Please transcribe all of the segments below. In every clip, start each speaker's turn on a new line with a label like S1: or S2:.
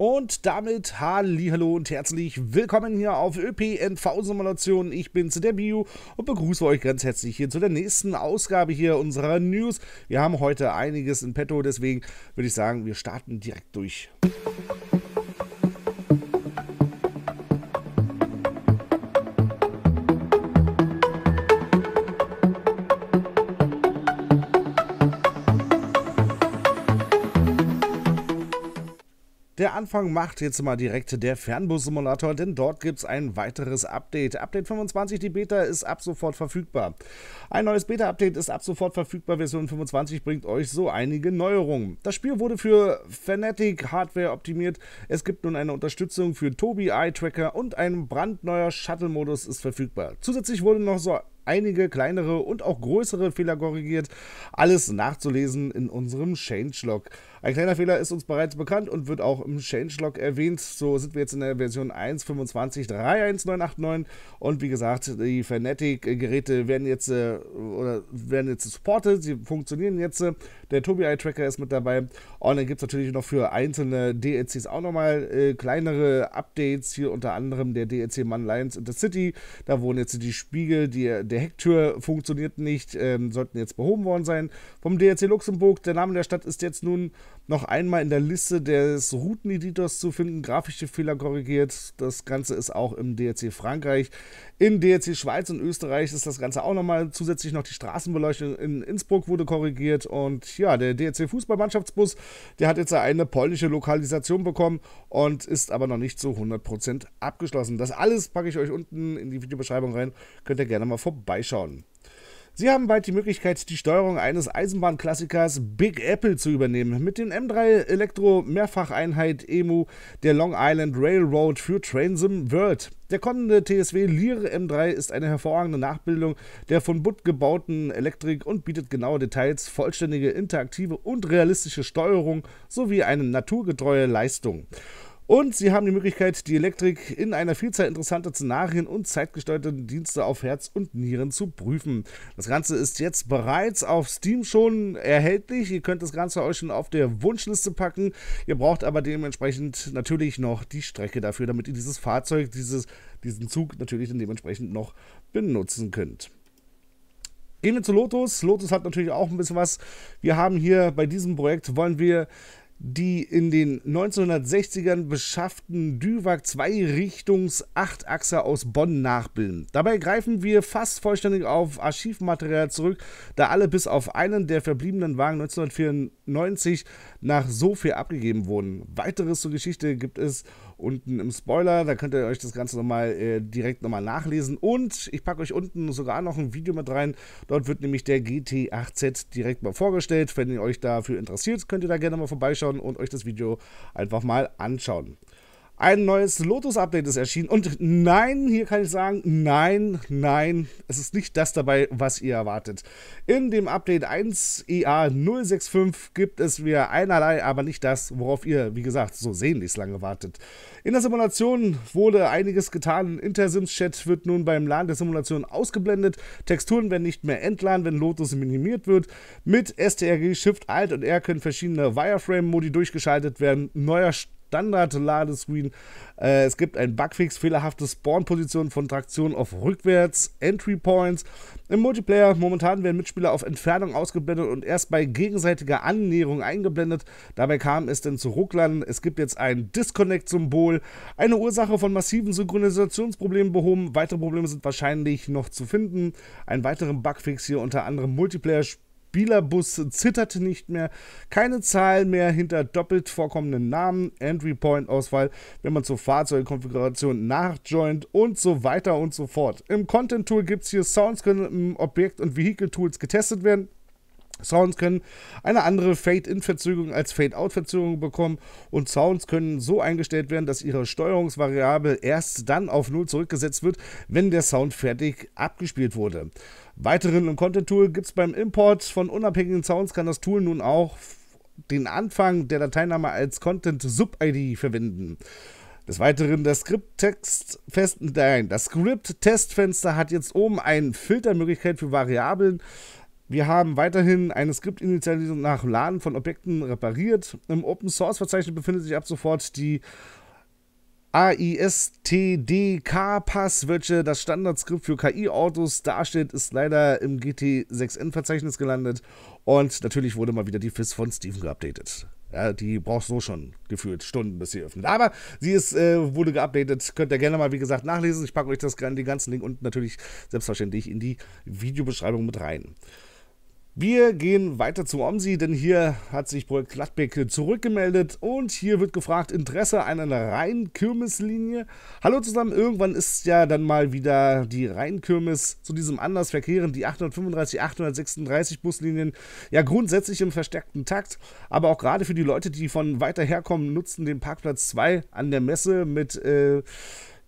S1: Und damit hallo und herzlich willkommen hier auf ÖPNV-Simulation. Ich bin's, der Bio und begrüße euch ganz herzlich hier zu der nächsten Ausgabe hier unserer News. Wir haben heute einiges in petto, deswegen würde ich sagen, wir starten direkt durch. Anfang macht jetzt mal direkt der Fernbus-Simulator, denn dort gibt es ein weiteres Update. Update 25, die Beta ist ab sofort verfügbar. Ein neues Beta-Update ist ab sofort verfügbar. Version 25 bringt euch so einige Neuerungen. Das Spiel wurde für Fanatic Hardware optimiert. Es gibt nun eine Unterstützung für Tobi Eye-Tracker und ein brandneuer Shuttle-Modus ist verfügbar. Zusätzlich wurde noch so einige kleinere und auch größere Fehler korrigiert. Alles nachzulesen in unserem Changelog. Ein kleiner Fehler ist uns bereits bekannt und wird auch im Changelog erwähnt. So sind wir jetzt in der Version 1.25.31989 und wie gesagt, die Fanatic-Geräte werden jetzt äh, oder werden jetzt supported, sie funktionieren jetzt. Der Tobi Tobii-Tracker ist mit dabei und dann gibt es natürlich noch für einzelne DLCs auch nochmal äh, kleinere Updates, hier unter anderem der DLC Man Lions in the City. Da wurden jetzt die Spiegel, die, der Hecktür funktioniert nicht, ähm, sollten jetzt behoben worden sein. Vom DLC Luxemburg, der Name der Stadt ist jetzt nun noch einmal in der Liste des Routeneditors zu finden, grafische Fehler korrigiert. Das Ganze ist auch im DRC Frankreich. In DRC Schweiz und Österreich ist das Ganze auch nochmal zusätzlich noch die Straßenbeleuchtung in Innsbruck wurde korrigiert. Und ja, der DRC Fußballmannschaftsbus, der hat jetzt eine polnische Lokalisation bekommen und ist aber noch nicht zu 100% abgeschlossen. Das alles packe ich euch unten in die Videobeschreibung rein. Könnt ihr gerne mal vorbeischauen. Sie haben bald die Möglichkeit, die Steuerung eines Eisenbahnklassikers Big Apple zu übernehmen. Mit dem M3 Elektro Mehrfacheinheit EMU der Long Island Railroad für Trainsim World. Der kommende TSW Lear M3 ist eine hervorragende Nachbildung der von Butt gebauten Elektrik und bietet genaue Details, vollständige interaktive und realistische Steuerung sowie eine naturgetreue Leistung. Und Sie haben die Möglichkeit, die Elektrik in einer Vielzahl interessanter Szenarien und zeitgestalteten Dienste auf Herz und Nieren zu prüfen. Das Ganze ist jetzt bereits auf Steam schon erhältlich. Ihr könnt das Ganze euch schon auf der Wunschliste packen. Ihr braucht aber dementsprechend natürlich noch die Strecke dafür, damit ihr dieses Fahrzeug, dieses, diesen Zug natürlich dann dementsprechend noch benutzen könnt. Gehen wir zu Lotus. Lotus hat natürlich auch ein bisschen was. Wir haben hier bei diesem Projekt, wollen wir die in den 1960ern beschafften Düwag Zweirichtungs Achachser aus Bonn nachbilden. Dabei greifen wir fast vollständig auf Archivmaterial zurück, da alle bis auf einen der verbliebenen Wagen 1994 nach Sofia abgegeben wurden. Weiteres zur Geschichte gibt es unten im Spoiler. Da könnt ihr euch das Ganze nochmal äh, direkt nochmal nachlesen. Und ich packe euch unten sogar noch ein Video mit rein. Dort wird nämlich der GT8Z direkt mal vorgestellt. Wenn ihr euch dafür interessiert, könnt ihr da gerne mal vorbeischauen und euch das Video einfach mal anschauen. Ein neues Lotus-Update ist erschienen. Und nein, hier kann ich sagen, nein, nein, es ist nicht das dabei, was ihr erwartet. In dem Update 1EA065 e gibt es wieder einerlei, aber nicht das, worauf ihr, wie gesagt, so sehnlichst lange wartet. In der Simulation wurde einiges getan. Intersims-Chat wird nun beim Laden der Simulation ausgeblendet. Texturen werden nicht mehr entladen, wenn Lotus minimiert wird. Mit STRG Shift Alt und R können verschiedene Wireframe-Modi durchgeschaltet werden. Neuer Standard-Ladescreen. Äh, es gibt einen Bugfix, fehlerhafte Spawn-Positionen von Traktion auf Rückwärts, Entry-Points. Im Multiplayer momentan werden Mitspieler auf Entfernung ausgeblendet und erst bei gegenseitiger Annäherung eingeblendet. Dabei kam es denn zu Rucklern. Es gibt jetzt ein Disconnect-Symbol. Eine Ursache von massiven Synchronisationsproblemen behoben. Weitere Probleme sind wahrscheinlich noch zu finden. Einen weiteren Bugfix hier unter anderem Multiplayer-Spiel Spielerbus zitterte nicht mehr. Keine Zahl mehr hinter doppelt vorkommenden Namen, Entry-Point-Auswahl, wenn man zur Fahrzeugkonfiguration nachjoint und so weiter und so fort. Im Content-Tool gibt es hier Sounds, können im Objekt- und Vehicle-Tools getestet werden. Sounds können eine andere Fade-In-Verzögerung als Fade-Out-Verzögerung bekommen und Sounds können so eingestellt werden, dass ihre Steuerungsvariable erst dann auf Null zurückgesetzt wird, wenn der Sound fertig abgespielt wurde. Weiteren im Content-Tool gibt es beim Import von unabhängigen Sounds, kann das Tool nun auch den Anfang der Dateiname als Content-Sub-ID verwenden. Des Weiteren das script textfest nein, testfenster hat jetzt oben eine Filtermöglichkeit für Variablen. Wir haben weiterhin eine Skript-Initialisierung nach Laden von Objekten repariert. Im Open Source Verzeichnis befindet sich ab sofort die AISTDK-Passwidget, Pass, das Standardskript für KI-Autos, darstellt, ist leider im GT6N-Verzeichnis gelandet. Und natürlich wurde mal wieder die FIS von Steven geupdatet. Ja, die brauchst du so schon gefühlt Stunden, bis sie öffnet. Aber sie ist, äh, wurde geupdatet. Könnt ihr gerne mal, wie gesagt, nachlesen. Ich packe euch das gerne, den ganzen Link und natürlich selbstverständlich in die Videobeschreibung mit rein. Wir gehen weiter zu OMSI, denn hier hat sich Projekt Gladbeck zurückgemeldet und hier wird gefragt, Interesse an einer Rheinkirmeslinie. Hallo zusammen, irgendwann ist ja dann mal wieder die Rheinkirmes zu diesem Anlass verkehren, die 835, 836 Buslinien, ja grundsätzlich im verstärkten Takt, aber auch gerade für die Leute, die von weiter herkommen, nutzen den Parkplatz 2 an der Messe mit... Äh,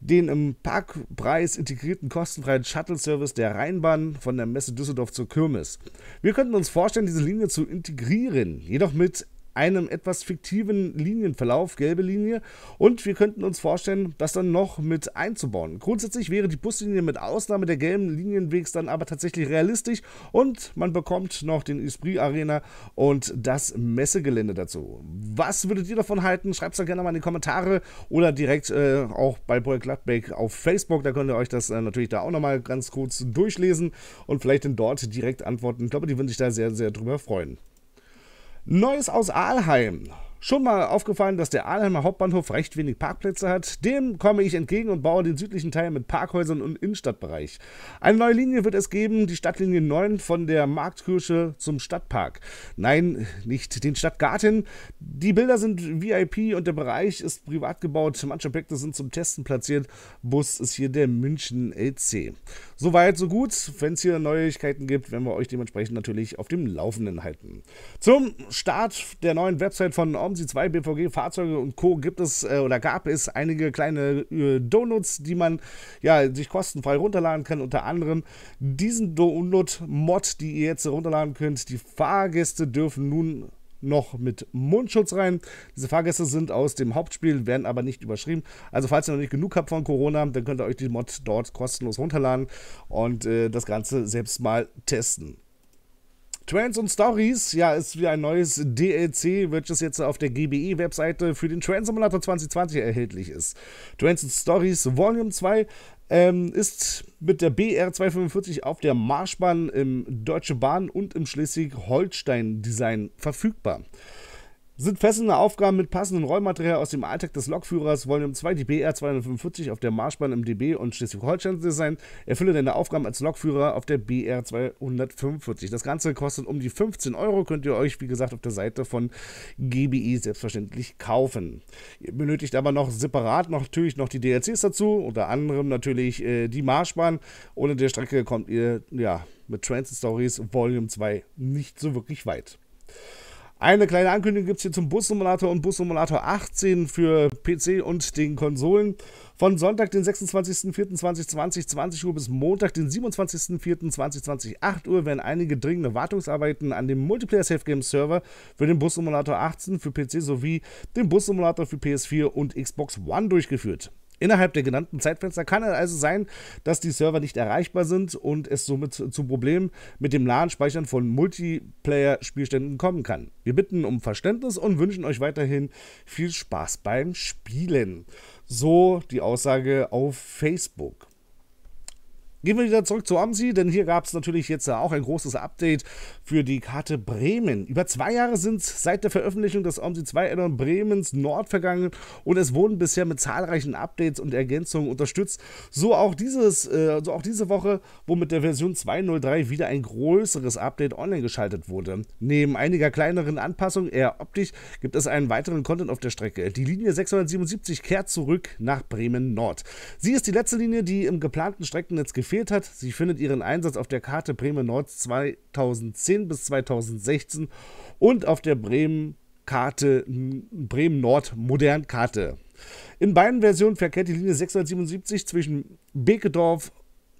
S1: den im Parkpreis integrierten kostenfreien Shuttle-Service der Rheinbahn von der Messe Düsseldorf zur Kirmes. Wir könnten uns vorstellen, diese Linie zu integrieren, jedoch mit einem etwas fiktiven Linienverlauf, gelbe Linie. Und wir könnten uns vorstellen, das dann noch mit einzubauen. Grundsätzlich wäre die Buslinie mit Ausnahme der gelben Linienwegs dann aber tatsächlich realistisch und man bekommt noch den Esprit Arena und das Messegelände dazu. Was würdet ihr davon halten? Schreibt es doch gerne mal in die Kommentare oder direkt äh, auch bei Boy Gladbeck auf Facebook. Da könnt ihr euch das äh, natürlich da auch nochmal ganz kurz durchlesen und vielleicht dann dort direkt antworten. Ich glaube, die würden sich da sehr, sehr drüber freuen. Neues aus Aalheim. Schon mal aufgefallen, dass der Ahlheimer Hauptbahnhof recht wenig Parkplätze hat? Dem komme ich entgegen und baue den südlichen Teil mit Parkhäusern und Innenstadtbereich. Eine neue Linie wird es geben, die Stadtlinie 9 von der Marktkirche zum Stadtpark. Nein, nicht den Stadtgarten. Die Bilder sind VIP und der Bereich ist privat gebaut. Manche Objekte sind zum Testen platziert. Bus ist hier der München LC. Soweit, so gut. Wenn es hier Neuigkeiten gibt, werden wir euch dementsprechend natürlich auf dem Laufenden halten. Zum Start der neuen Website von Ramsey 2 BVG Fahrzeuge und Co. gibt es äh, oder gab es einige kleine äh, Donuts, die man ja sich kostenfrei runterladen kann. Unter anderem diesen Donut-Mod, die ihr jetzt runterladen könnt. Die Fahrgäste dürfen nun noch mit Mundschutz rein. Diese Fahrgäste sind aus dem Hauptspiel, werden aber nicht überschrieben. Also falls ihr noch nicht genug habt von Corona, dann könnt ihr euch die Mod dort kostenlos runterladen und äh, das Ganze selbst mal testen. Trends und Stories, ja, ist wie ein neues DLC, welches jetzt auf der GBE-Webseite für den Trend Simulator 2020 erhältlich ist. Trends und Stories Volume 2 ähm, ist mit der BR 245 auf der Marschbahn im Deutsche Bahn und im Schleswig-Holstein-Design verfügbar. Sind fesselnde Aufgaben mit passendem Rollmaterial aus dem Alltag des Lokführers, Volume 2, die BR 245 auf der Marschbahn im DB und Schleswig-Holstein Design. Erfülle deine Aufgaben als Lokführer auf der BR 245. Das Ganze kostet um die 15 Euro, könnt ihr euch, wie gesagt, auf der Seite von GBI selbstverständlich kaufen. Ihr benötigt aber noch separat noch, natürlich noch die DLCs dazu, unter anderem natürlich äh, die Marschbahn. Ohne der Strecke kommt ihr, ja, mit Transit Stories Volume 2 nicht so wirklich weit. Eine kleine Ankündigung gibt es hier zum Bus-Simulator und Bus-Simulator 18 für PC und den Konsolen. Von Sonntag, den 26.04.2020, 20 Uhr bis Montag, den 27.04.2020, 8 Uhr, werden einige dringende Wartungsarbeiten an dem Multiplayer Safe Game Server für den Bus-Simulator 18 für PC sowie den Bus-Simulator für PS4 und Xbox One durchgeführt. Innerhalb der genannten Zeitfenster kann es also sein, dass die Server nicht erreichbar sind und es somit zu Problemen mit dem nahen Speichern von Multiplayer-Spielständen kommen kann. Wir bitten um Verständnis und wünschen euch weiterhin viel Spaß beim Spielen. So die Aussage auf Facebook. Gehen wir wieder zurück zu Omsi, denn hier gab es natürlich jetzt äh, auch ein großes Update für die Karte Bremen. Über zwei Jahre sind seit der Veröffentlichung des Omsi 2 Addon Bremens Nord vergangen und es wurden bisher mit zahlreichen Updates und Ergänzungen unterstützt. So auch, dieses, äh, so auch diese Woche, wo mit der Version 2.03 wieder ein größeres Update online geschaltet wurde. Neben einiger kleineren Anpassungen, eher optisch, gibt es einen weiteren Content auf der Strecke. Die Linie 677 kehrt zurück nach Bremen Nord. Sie ist die letzte Linie, die im geplanten Streckennetz geführt gefehlt hat. Sie findet ihren Einsatz auf der Karte Bremen Nord 2010 bis 2016 und auf der Bremen Karte Bremen Nord Modern Karte. In beiden Versionen verkehrt die Linie 677 zwischen Bekedorf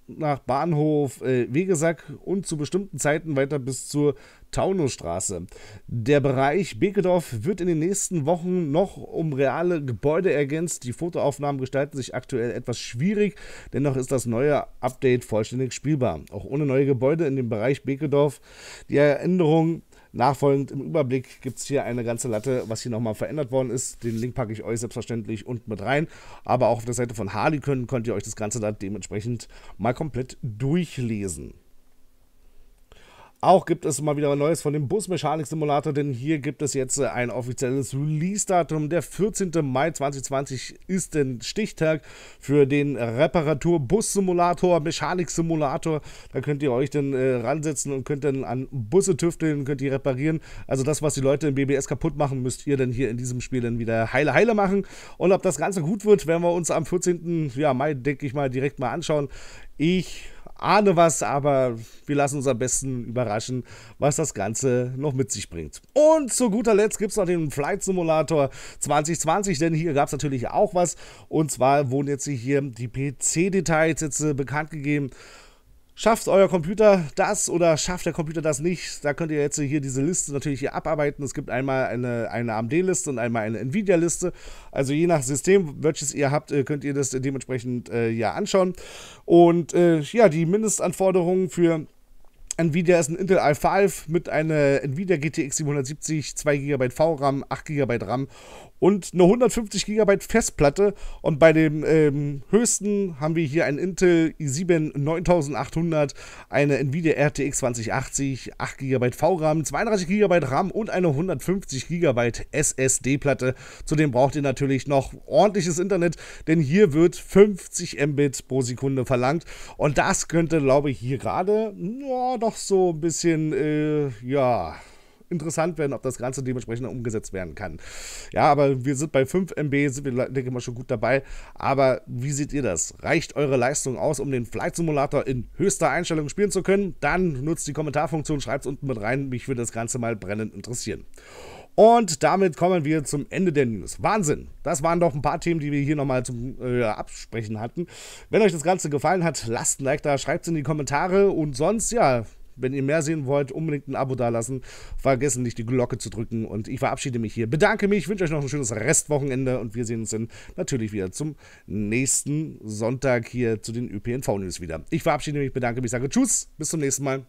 S1: nach Bahnhof äh, Wegesack und zu bestimmten Zeiten weiter bis zur Taunusstraße. Der Bereich Bekedorf wird in den nächsten Wochen noch um reale Gebäude ergänzt. Die Fotoaufnahmen gestalten sich aktuell etwas schwierig, dennoch ist das neue Update vollständig spielbar. Auch ohne neue Gebäude in dem Bereich Bekedorf. Die Änderungen Nachfolgend im Überblick gibt es hier eine ganze Latte, was hier nochmal verändert worden ist. Den Link packe ich euch selbstverständlich unten mit rein. Aber auch auf der Seite von Harley können, könnt ihr euch das Ganze dann dementsprechend mal komplett durchlesen. Auch gibt es mal wieder Neues von dem Busmechanik-Simulator, denn hier gibt es jetzt äh, ein offizielles Release-Datum. Der 14. Mai 2020 ist der Stichtag für den Reparatur-Bus-Simulator, Mechanik-Simulator. Da könnt ihr euch dann äh, ransetzen und könnt dann an Busse tüfteln, könnt ihr reparieren. Also das, was die Leute im BBS kaputt machen, müsst ihr dann hier in diesem Spiel dann wieder heile heile machen. Und ob das Ganze gut wird, werden wir uns am 14. Ja, Mai, denke ich mal, direkt mal anschauen. Ich ahne was, aber wir lassen uns am besten überraschen, was das Ganze noch mit sich bringt. Und zu guter Letzt gibt es noch den Flight Simulator 2020, denn hier gab es natürlich auch was. Und zwar wurden jetzt hier die PC-Details jetzt bekannt gegeben. Schafft euer Computer das oder schafft der Computer das nicht? Da könnt ihr jetzt hier diese Liste natürlich hier abarbeiten. Es gibt einmal eine, eine AMD-Liste und einmal eine Nvidia-Liste. Also je nach System, welches ihr habt, äh, könnt ihr das dementsprechend äh, ja anschauen. Und äh, ja, die Mindestanforderungen für Nvidia ist ein Intel i5 mit einer Nvidia GTX 770, 2 GB VRAM, 8 GB RAM und eine 150 GB Festplatte. Und bei dem ähm, höchsten haben wir hier ein Intel i7 9800, eine Nvidia RTX 2080, 8 GB VRAM, 32 GB RAM und eine 150 GB SSD-Platte. Zudem braucht ihr natürlich noch ordentliches Internet, denn hier wird 50 Mbit pro Sekunde verlangt. Und das könnte, glaube ich, hier gerade doch so ein bisschen, äh, ja, interessant werden, ob das Ganze dementsprechend umgesetzt werden kann. Ja, aber wir sind bei 5 MB, sind wir, denke ich mal, schon gut dabei. Aber wie seht ihr das? Reicht eure Leistung aus, um den Flight Simulator in höchster Einstellung spielen zu können? Dann nutzt die Kommentarfunktion, schreibt es unten mit rein. Mich würde das Ganze mal brennend interessieren. Und damit kommen wir zum Ende der News. Wahnsinn! Das waren doch ein paar Themen, die wir hier nochmal zum äh, Absprechen hatten. Wenn euch das Ganze gefallen hat, lasst ein Like da, schreibt es in die Kommentare und sonst, ja, wenn ihr mehr sehen wollt, unbedingt ein Abo dalassen. Vergessen nicht, die Glocke zu drücken. Und ich verabschiede mich hier. Bedanke mich, wünsche euch noch ein schönes Restwochenende und wir sehen uns dann natürlich wieder zum nächsten Sonntag hier zu den ÖPNV-News wieder. Ich verabschiede mich, bedanke mich, sage Tschüss, bis zum nächsten Mal.